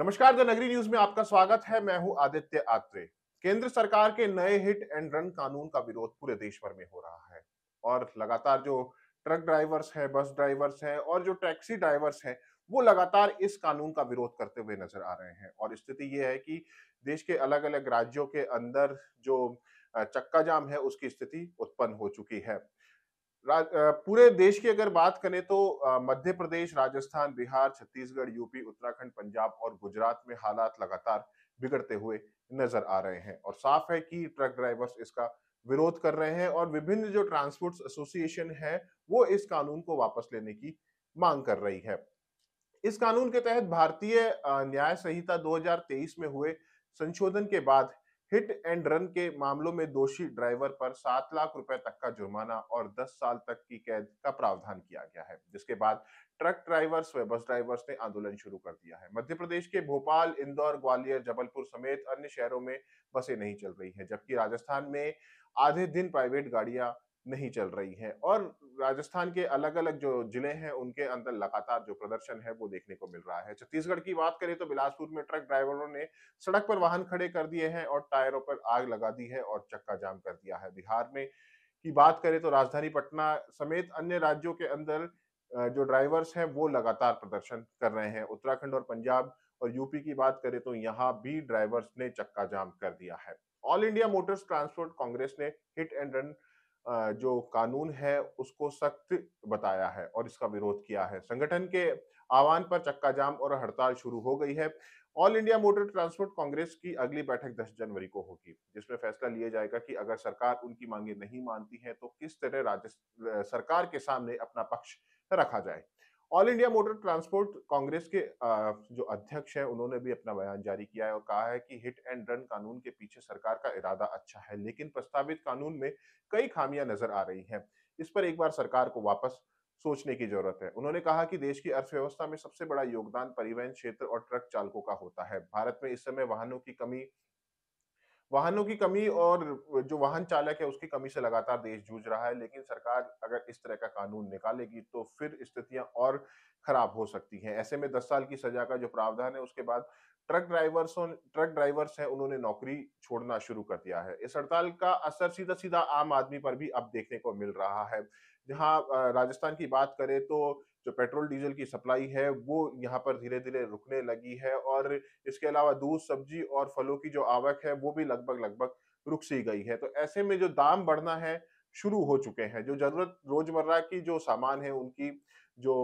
नमस्कार द नगरी न्यूज में आपका स्वागत है मैं हूं आदित्य आत्रे केंद्र सरकार के नए हिट एंड रन कानून का विरोध पूरे देश भर में हो रहा है और लगातार जो ट्रक ड्राइवर्स हैं बस ड्राइवर्स हैं और जो टैक्सी ड्राइवर्स हैं वो लगातार इस कानून का विरोध करते हुए नजर आ रहे हैं और स्थिति ये है कि देश के अलग अलग राज्यों के अंदर जो चक्का जाम है उसकी स्थिति उत्पन्न हो चुकी है पूरे देश की अगर बात करें तो मध्य प्रदेश राजस्थान बिहार छत्तीसगढ़ यूपी उत्तराखंड पंजाब और गुजरात में हालात लगातार बिगड़ते हुए नजर आ रहे हैं और साफ है कि ट्रक ड्राइवर्स इसका विरोध कर रहे हैं और विभिन्न जो ट्रांसपोर्ट एसोसिएशन है वो इस कानून को वापस लेने की मांग कर रही है इस कानून के तहत भारतीय न्याय संहिता 2023 में हुए संशोधन के बाद हिट एंड रन के मामलों में दोषी ड्राइवर पर सात लाख रुपए तक का जुर्माना और दस साल तक की कैद का प्रावधान किया गया है जिसके बाद ट्रक ड्राइवर्स व बस ड्राइवर्स ने आंदोलन शुरू कर दिया है मध्य प्रदेश के भोपाल इंदौर ग्वालियर जबलपुर समेत अन्य शहरों में बसें नहीं चल रही है जबकि राजस्थान में आधे दिन प्राइवेट गाड़ियां नहीं चल रही है और राजस्थान के अलग अलग जो जिले हैं उनके अंदर लगातार जो प्रदर्शन है वो देखने को मिल रहा है छत्तीसगढ़ की बात करें तो बिलासपुर में ट्रक ड्राइवरों ने सड़क पर वाहन खड़े कर दिए हैं और टायरों पर आग लगा दी है और चक्का जाम कर दिया है बिहार में की बात करें तो राजधानी पटना समेत अन्य राज्यों के अंदर जो ड्राइवर्स हैं वो लगातार प्रदर्शन कर रहे हैं उत्तराखंड और पंजाब और यूपी की बात करें तो यहाँ भी ड्राइवर्स ने चक्का जाम कर दिया है All India Motors Transport Congress ने हिट एंड रन जो कानून है उसको सख्त बताया है और इसका विरोध किया है संगठन के आह्वान पर चक्का जाम और हड़ताल शुरू हो गई है All India Motor Transport Congress की अगली बैठक 10 जनवरी को होगी जिसमें फैसला लिया जाएगा कि अगर सरकार उनकी मांगे नहीं मानती है तो किस तरह राज्य सरकार के सामने अपना पक्ष रखा जाए All India Motor Transport Congress के जो अध्यक्ष हैं उन्होंने भी अपना बयान जारी किया है और कहा है कि हिट एंड रन कानून के पीछे सरकार का इरादा अच्छा है लेकिन प्रस्तावित कानून में कई खामियां नजर आ रही हैं इस पर एक बार सरकार को वापस सोचने की जरूरत है उन्होंने कहा कि देश की अर्थव्यवस्था में सबसे बड़ा योगदान परिवहन क्षेत्र और ट्रक चालकों का होता है भारत में इस समय वाहनों की कमी वाहनों की कमी और जो वाहन चालक है उसकी कमी से लगातार देश जूझ रहा है लेकिन सरकार अगर इस तरह का कानून निकालेगी तो फिर स्थितियां और खराब हो सकती हैं ऐसे में 10 साल की सजा का जो प्रावधान है उसके बाद ट्रक ड्राइवर्स ट्रक ड्राइवर्स हैं उन्होंने नौकरी छोड़ना शुरू कर दिया है इस हड़ताल का असर सीधा सीधा आम आदमी पर भी अब देखने को मिल रहा है जहां राजस्थान की बात करें तो जो पेट्रोल डीजल की सप्लाई है वो यहाँ पर धीरे धीरे रुकने लगी है और इसके अलावा दूध सब्जी और फलों की जो आवक है वो भी लगभग लगभग रुक सी गई है तो ऐसे में जो दाम बढ़ना है शुरू हो चुके हैं जो जरूरत रोजमर्रा की जो सामान है उनकी जो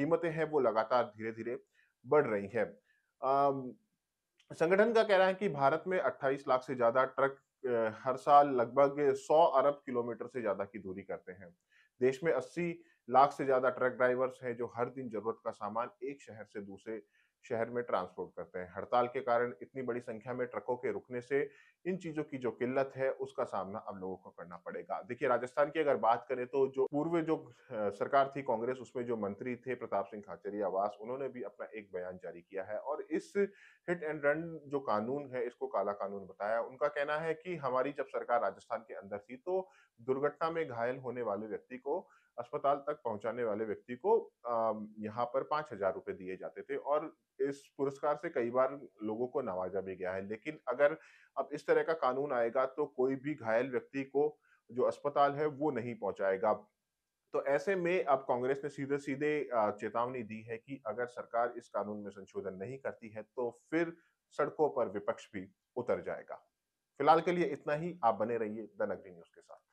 कीमतें हैं वो लगातार धीरे धीरे बढ़ रही है संगठन का कहना है कि भारत में 28 लाख से ज्यादा ट्रक हर साल लगभग 100 अरब किलोमीटर से ज्यादा की दूरी करते हैं देश में लाख से ज्यादा ट्रक ड्राइवर्स हैं जो हर दिन जरूरत का सामान एक शहर से दूसरे शहर में ट्रांसपोर्ट करते हैं हड़ताल के कारण इतनी बड़ी संख्या में ट्रकों के रुकने से इन चीजों की जो किल्लत है उसका सामना अब लोगों को करना पड़ेगा देखिए राजस्थान की अगर बात करें तो जो पूर्व जो सरकार थी कांग्रेस उसमें जो मंत्री थे प्रताप सिंह खाचरियावास उन्होंने भी अपना एक बयान जारी किया है और इस हिट एंड रन जो कानून है इसको काला कानून बताया उनका कहना है कि हमारी जब सरकार राजस्थान के अंदर थी तो दुर्घटना में घायल होने वाले व्यक्ति को अस्पताल तक पहुंचाने वाले व्यक्ति को यहाँ पर पांच हजार रुपए दिए जाते थे और इस पुरस्कार से कई बार लोगों को नवाजा भी गया है लेकिन अगर अब इस तरह का कानून आएगा तो कोई भी घायल व्यक्ति को जो अस्पताल है वो नहीं पहुंचाएगा तो ऐसे में अब कांग्रेस ने सीधे सीधे चेतावनी दी है कि अगर सरकार इस कानून में संशोधन नहीं करती है तो फिर सड़कों पर विपक्ष भी उतर जाएगा फिलहाल के लिए इतना ही आप बने रहिए द नगरी न्यूज के साथ